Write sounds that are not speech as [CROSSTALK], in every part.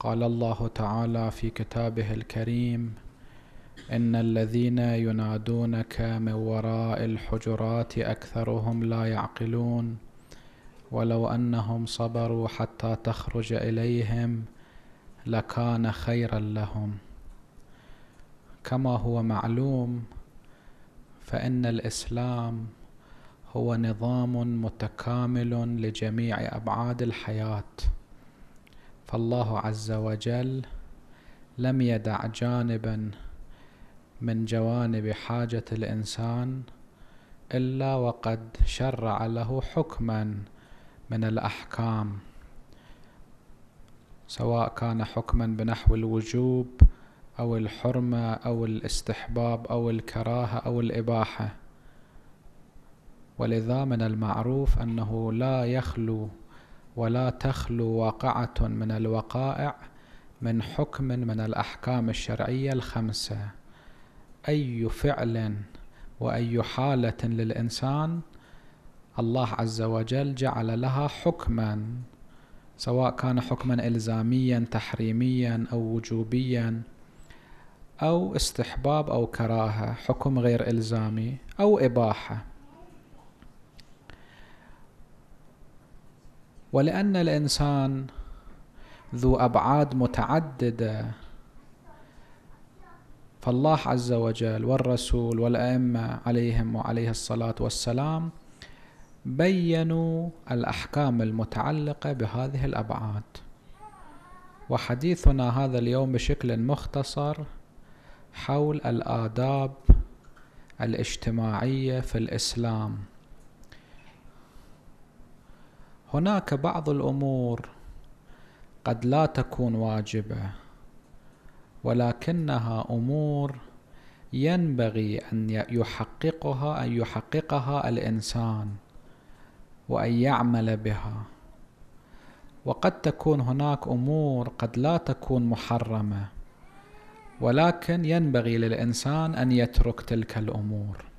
قال الله تعالى في كتابه الكريم ان الذين ينادونك من وراء الحجرات اكثرهم لا يعقلون ولو انهم صبروا حتى تخرج اليهم لكان خيرا لهم كما هو معلوم فان الاسلام هو نظام متكامل لجميع ابعاد الحياه فالله عز وجل لم يدع جانبا من جوانب حاجة الإنسان إلا وقد شرع له حكما من الأحكام سواء كان حكما بنحو الوجوب أو الحرمة أو الاستحباب أو الكراهة أو الإباحة ولذا من المعروف أنه لا يخلو ولا تخلو واقعة من الوقائع من حكم من الأحكام الشرعية الخمسة أي فعل وأي حالة للإنسان الله عز وجل جعل لها حكما سواء كان حكما إلزاميا تحريميا أو وجوبيا أو استحباب أو كراهة حكم غير إلزامي أو إباحة ولأن الإنسان ذو أبعاد متعددة فالله عز وجل والرسول والأئمة عليهم وعليه الصلاة والسلام بينوا الأحكام المتعلقة بهذه الأبعاد وحديثنا هذا اليوم بشكل مختصر حول الآداب الاجتماعية في الإسلام هناك بعض الأمور قد لا تكون واجبة ولكنها أمور ينبغي أن يحققها أن يحققها الإنسان وأن يعمل بها وقد تكون هناك أمور قد لا تكون محرمة ولكن ينبغي للإنسان أن يترك تلك الأمور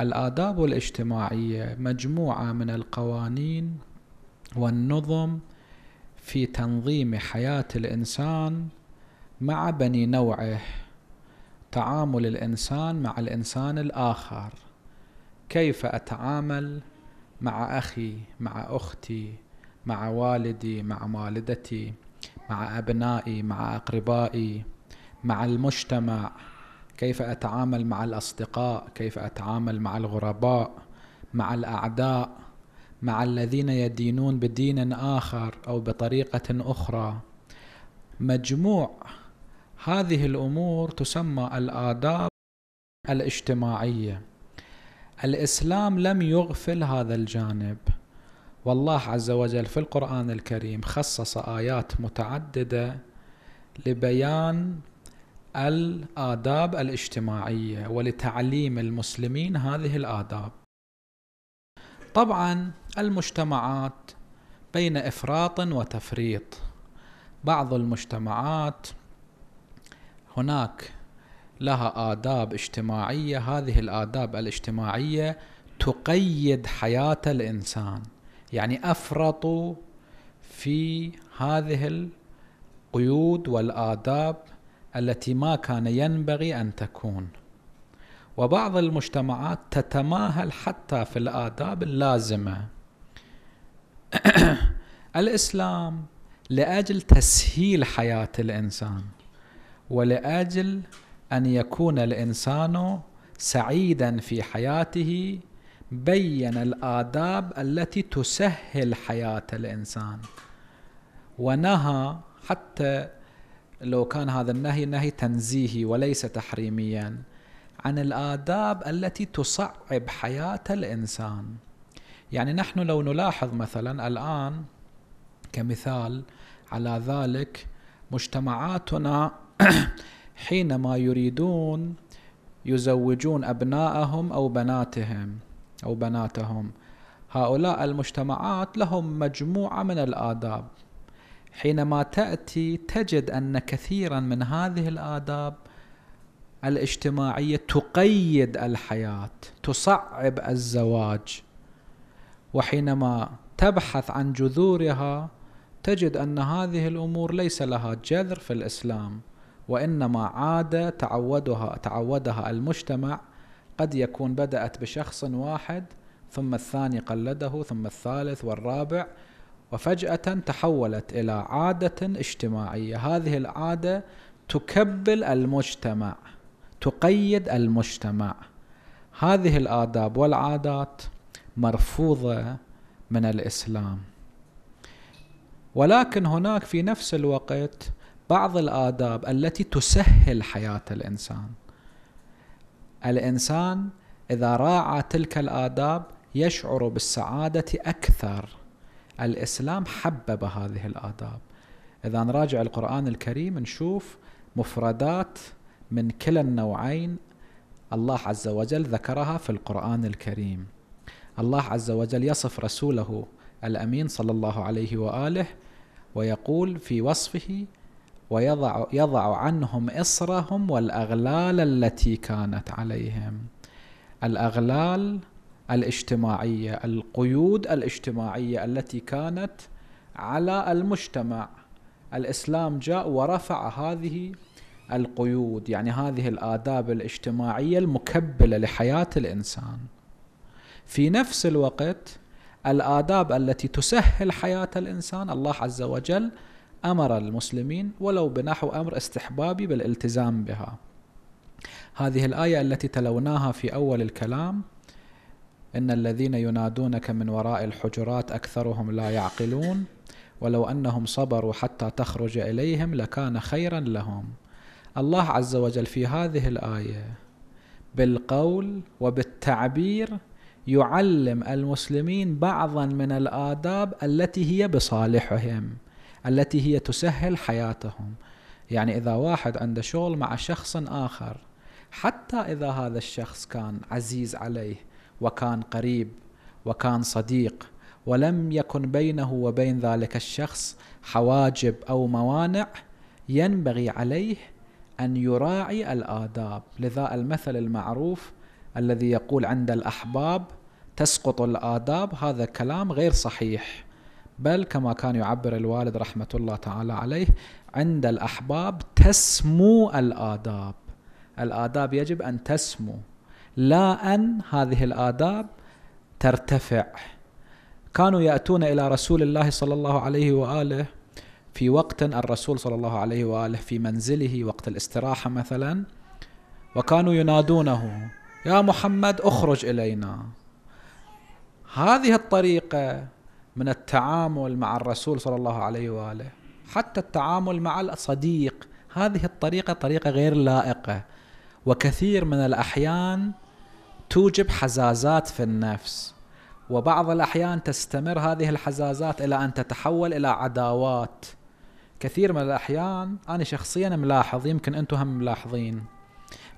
الآداب الاجتماعية مجموعة من القوانين والنظم في تنظيم حياة الإنسان مع بني نوعه تعامل الإنسان مع الإنسان الآخر كيف أتعامل مع أخي مع أختي مع والدي مع والدتي مع أبنائي مع أقربائي مع المجتمع كيف اتعامل مع الاصدقاء كيف اتعامل مع الغرباء مع الاعداء مع الذين يدينون بدين اخر او بطريقه اخرى مجموع هذه الامور تسمى الاداب الاجتماعيه الاسلام لم يغفل هذا الجانب والله عز وجل في القران الكريم خصص ايات متعدده لبيان الآداب الاجتماعية ولتعليم المسلمين هذه الآداب. طبعا المجتمعات بين إفراط وتفريط. بعض المجتمعات هناك لها آداب اجتماعية، هذه الآداب الاجتماعية تقيد حياة الإنسان. يعني أفرطوا في هذه القيود والآداب التي ما كان ينبغي ان تكون وبعض المجتمعات تتماهل حتى في الاداب اللازمه [CLEARS THROAT] الاسلام لاجل تسهيل حياه الانسان ولاجل ان يكون الانسان سعيدا في حياته بين الاداب التي تسهل حياه الانسان ونهى حتى لو كان هذا النهي نهي تنزيهي وليس تحريميا عن الآداب التي تصعب حياة الإنسان يعني نحن لو نلاحظ مثلا الآن كمثال على ذلك مجتمعاتنا [CLEARS THROAT] حينما يريدون يزوجون أبنائهم أو بناتهم أو بناتهم هؤلاء المجتمعات لهم مجموعة من الآداب حينما تأتي تجد أن كثيرا من هذه الآداب الاجتماعية تقيد الحياة تصعب الزواج وحينما تبحث عن جذورها تجد أن هذه الأمور ليس لها جذر في الإسلام وإنما عادة تعودها تعودها المجتمع قد يكون بدأت بشخص واحد ثم الثاني قلده ثم الثالث والرابع وفجأة تحولت إلى عادة اجتماعية هذه العادة تكبل المجتمع تقيد المجتمع هذه الآداب والعادات مرفوضة من الإسلام ولكن هناك في نفس الوقت بعض الآداب التي تسهل حياة الإنسان الإنسان إذا راعى تلك الآداب يشعر بالسعادة أكثر الإسلام حبب هذه الآداب إذا نراجع القرآن الكريم نشوف مفردات من كلا النوعين الله عز وجل ذكرها في القرآن الكريم الله عز وجل يصف رسوله الأمين صلى الله عليه وآله ويقول في وصفه ويضع يضع عنهم إصرهم والأغلال التي كانت عليهم الأغلال الاجتماعيه القيود الاجتماعيه التي كانت على المجتمع الاسلام جاء ورفع هذه القيود يعني هذه الاداب الاجتماعيه المكبله لحياه الانسان في نفس الوقت الاداب التي تسهل حياه الانسان الله عز وجل امر المسلمين ولو بنحو امر استحبابي بالالتزام بها هذه الايه التي تلوناها في اول الكلام إن الذين ينادونك من وراء الحجرات أكثرهم لا يعقلون ولو أنهم صبروا حتى تخرج إليهم لكان خيرا لهم الله عز وجل في هذه الآية بالقول وبالتعبير يعلم المسلمين بعضا من الآداب التي هي بصالحهم التي هي تسهل حياتهم يعني إذا واحد عنده شغل مع شخص آخر حتى إذا هذا الشخص كان عزيز عليه وكان قريب وكان صديق ولم يكن بينه وبين ذلك الشخص حواجب او موانع ينبغي عليه ان يراعي الاداب لذا المثل المعروف الذي يقول عند الاحباب تسقط الاداب هذا كلام غير صحيح بل كما كان يعبر الوالد رحمه الله تعالى عليه عند الاحباب تسمو الاداب الاداب يجب ان تسمو لا أن هذه الآداب ترتفع كانوا يأتون إلى رسول الله صلى الله عليه وآله في وقت الرسول صلى الله عليه وآله في منزله وقت الاستراحة مثلا وكانوا ينادونه يا محمد اخرج إلينا هذه الطريقة من التعامل مع الرسول صلى الله عليه وآله حتى التعامل مع الصديق هذه الطريقة طريقة غير لائقة وكثير من الأحيان توجب حزازات في النفس وبعض الأحيان تستمر هذه الحزازات إلى أن تتحول إلى عداوات كثير من الأحيان أنا شخصيا ملاحظ يمكن أنتم هم ملاحظين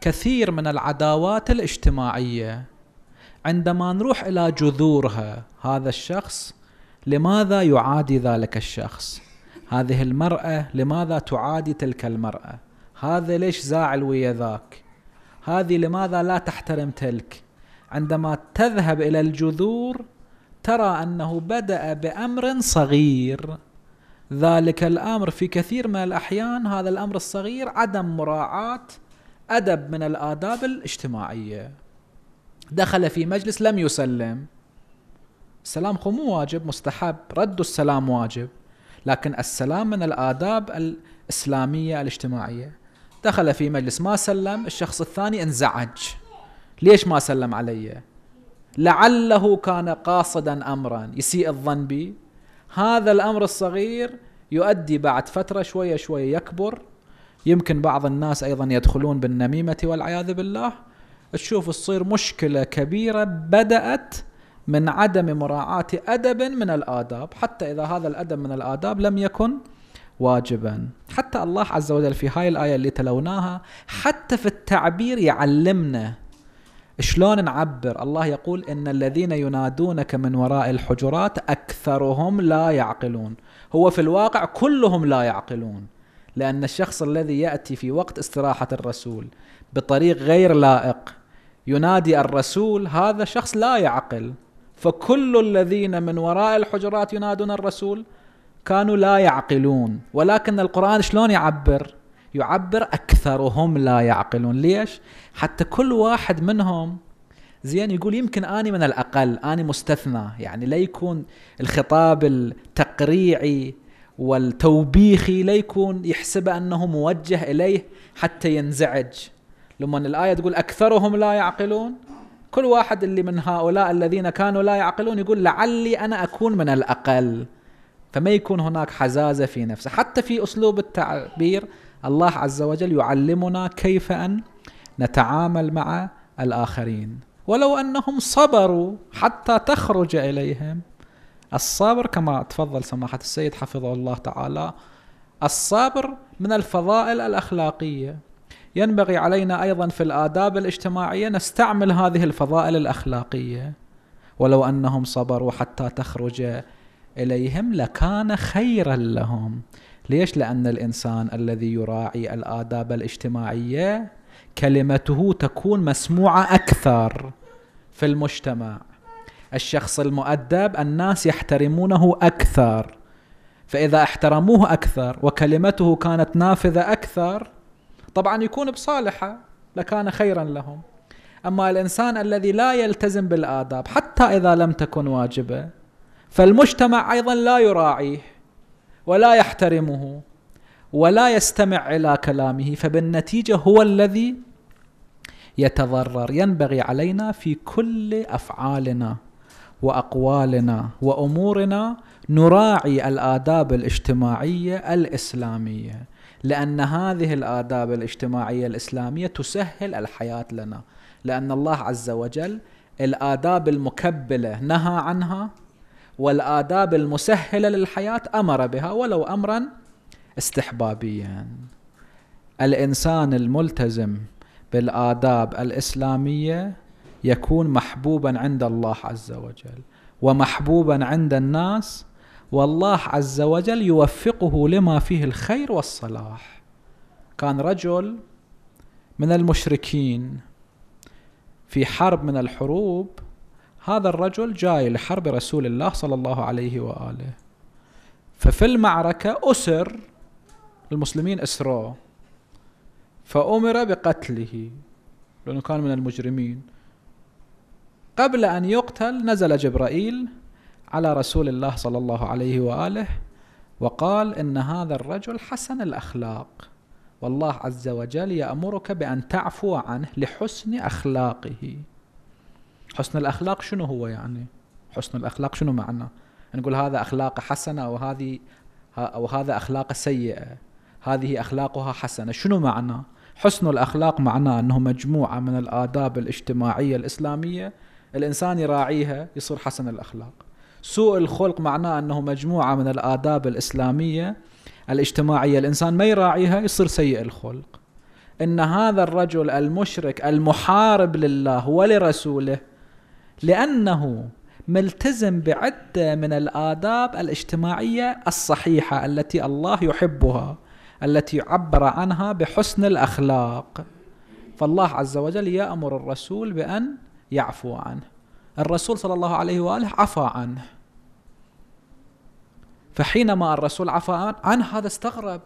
كثير من العداوات الاجتماعية عندما نروح إلى جذورها هذا الشخص لماذا يعادي ذلك الشخص هذه المرأة لماذا تعادي تلك المرأة هذا ليش زاعل ويا ذاك هذه لماذا لا تحترم تلك عندما تذهب الى الجذور ترى انه بدا بامر صغير ذلك الامر في كثير من الاحيان هذا الامر الصغير عدم مراعاه ادب من الاداب الاجتماعيه دخل في مجلس لم يسلم السلام مو واجب مستحب رد السلام واجب لكن السلام من الآداب الإسلامية الاجتماعية دخل في مجلس ما سلم الشخص الثاني انزعج ليش ما سلم علي لعله كان قاصدا أمرا يسيء الظن بي هذا الأمر الصغير يؤدي بعد فترة شوية شوية يكبر يمكن بعض الناس أيضا يدخلون بالنميمة والعياذ بالله تشوف تصير مشكلة كبيرة بدأت من عدم مراعاة أدب من الآداب حتى إذا هذا الأدب من الآداب لم يكن واجبا حتى الله عز وجل في هاي الآية اللي تلوناها حتى في التعبير يعلمنا شلون نعبر الله يقول إن الذين ينادونك من وراء الحجرات أكثرهم لا يعقلون هو في الواقع كلهم لا يعقلون لأن الشخص الذي يأتي في وقت استراحة الرسول بطريق غير لائق ينادي الرسول هذا شخص لا يعقل فكل الذين من وراء الحجرات ينادون الرسول كانوا لا يعقلون ولكن القرآن شلون يعبر يعبر أكثرهم لا يعقلون ليش حتى كل واحد منهم زين يقول يمكن أني من الأقل أني مستثنى يعني لا يكون الخطاب التقريعي والتوبيخي لا يكون يحسب أنه موجه إليه حتى ينزعج لما الآية تقول أكثرهم لا يعقلون كل واحد اللي من هؤلاء الذين كانوا لا يعقلون يقول لعلي أنا أكون من الأقل فما يكون هناك حزازة في نفسه حتى في أسلوب التعبير الله عز وجل يعلمنا كيف أن نتعامل مع الآخرين ولو أنهم صبروا حتى تخرج إليهم الصبر كما تفضل سماحة السيد حفظه الله تعالى الصبر من الفضائل الأخلاقية ينبغي علينا أيضا في الآداب الاجتماعية نستعمل هذه الفضائل الأخلاقية ولو أنهم صبروا حتى تخرج إليهم لكان خيرا لهم ليش؟ لأن الإنسان الذي يراعي الآداب الاجتماعية كلمته تكون مسموعة أكثر في المجتمع الشخص المؤدب الناس يحترمونه أكثر فإذا احترموه أكثر وكلمته كانت نافذة أكثر طبعا يكون بصالحة لكان خيرا لهم أما الإنسان الذي لا يلتزم بالآداب حتى إذا لم تكن واجبة فالمجتمع ايضا لا يراعيه ولا يحترمه ولا يستمع الى كلامه فبالنتيجه هو الذي يتضرر ينبغي علينا في كل افعالنا واقوالنا وامورنا نراعي الاداب الاجتماعيه الاسلاميه لان هذه الاداب الاجتماعيه الاسلاميه تسهل الحياه لنا لان الله عز وجل الاداب المكبله نهى عنها والآداب المسهلة للحياة أمر بها ولو أمرا استحبابيا الإنسان الملتزم بالآداب الإسلامية يكون محبوبا عند الله عز وجل ومحبوبا عند الناس والله عز وجل يوفقه لما فيه الخير والصلاح كان رجل من المشركين في حرب من الحروب هذا الرجل جاي لحرب رسول الله صلى الله عليه واله ففي المعركه اسر المسلمين اسروه فامر بقتله لانه كان من المجرمين قبل ان يقتل نزل جبرائيل على رسول الله صلى الله عليه واله وقال ان هذا الرجل حسن الاخلاق والله عز وجل يامرك بان تعفو عنه لحسن اخلاقه حسن الاخلاق شنو هو يعني حسن الاخلاق شنو معنى يعني نقول هذا اخلاقه حسنه او هذه او هذا اخلاقه سيئه هذه اخلاقها حسنه شنو معنى حسن الاخلاق معناه انه مجموعه من الاداب الاجتماعيه الاسلاميه الانسان يراعيها يصير حسن الاخلاق سوء الخلق معناه انه مجموعه من الاداب الاسلاميه الاجتماعيه الانسان ما يراعيها يصير سيء الخلق ان هذا الرجل المشرك المحارب لله ولرسوله لأنه ملتزم بعدة من الآداب الاجتماعية الصحيحة التي الله يحبها التي عبر عنها بحسن الأخلاق فالله عز وجل يأمر الرسول بأن يعفو عنه الرسول صلى الله عليه وآله عفى عنه فحينما الرسول عفى عنه هذا استغرب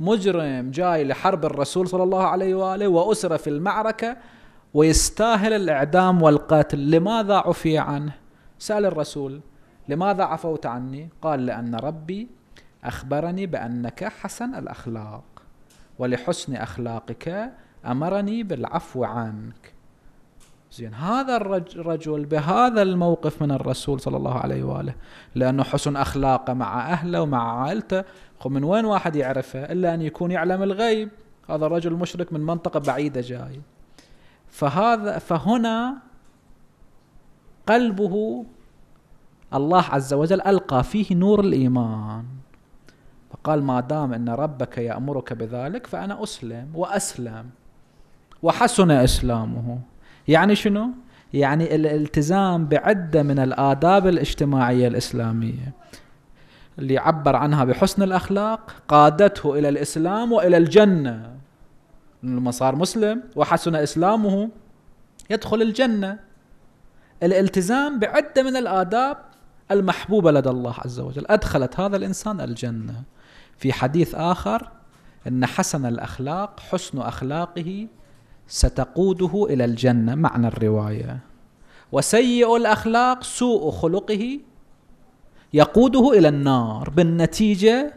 مجرم جاي لحرب الرسول صلى الله عليه وآله وأسر في المعركة ويستاهل الإعدام والقتل لماذا عفي عنه سأل الرسول لماذا عفوت عني قال لأن ربي أخبرني بأنك حسن الأخلاق ولحسن أخلاقك أمرني بالعفو عنك زين هذا الرجل بهذا الموقف من الرسول صلى الله عليه واله لانه حسن اخلاقه مع اهله ومع عائلته من وين واحد يعرفه الا ان يكون يعلم الغيب هذا الرجل مشرك من منطقه بعيده جاي فهذا فهنا قلبه الله عز وجل ألقى فيه نور الإيمان فقال ما دام أن ربك يأمرك بذلك فأنا أسلم وأسلم وحسن إسلامه يعني شنو؟ يعني الالتزام بعدة من الآداب الاجتماعية الإسلامية اللي عبر عنها بحسن الأخلاق قادته إلى الإسلام وإلى الجنة لما صار مسلم وحسن اسلامه يدخل الجنه الالتزام بعده من الاداب المحبوبه لدى الله عز وجل ادخلت هذا الانسان الجنه في حديث اخر ان حسن الاخلاق حسن اخلاقه ستقوده الى الجنه معنى الروايه وسيء الاخلاق سوء خلقه يقوده الى النار بالنتيجه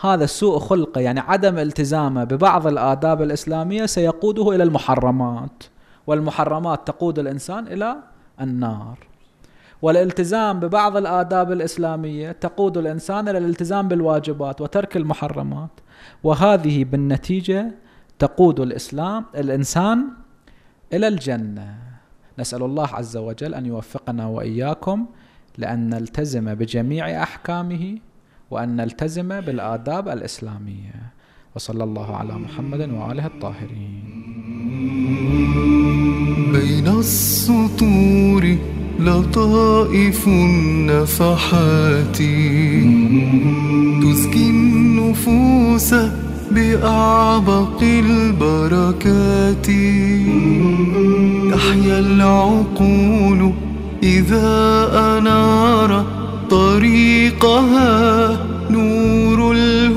هذا سوء خلقه يعني عدم التزامه ببعض الآداب الإسلامية سيقوده إلى المحرمات والمحرمات تقود الإنسان إلى النار والالتزام ببعض الآداب الإسلامية تقود الإنسان إلى الالتزام بالواجبات وترك المحرمات وهذه بالنتيجة تقود الإسلام الإنسان إلى الجنة نسأل الله عز وجل أن يوفقنا وإياكم لأن نلتزم بجميع أحكامه وأن نلتزم بالآداب الإسلامية وصلى الله على محمد وآله الطاهرين بين السطور لطائف النفحات تزكي النفوس بأعبق البركات تحيا العقول إذا أنار طريقها نور الوحيد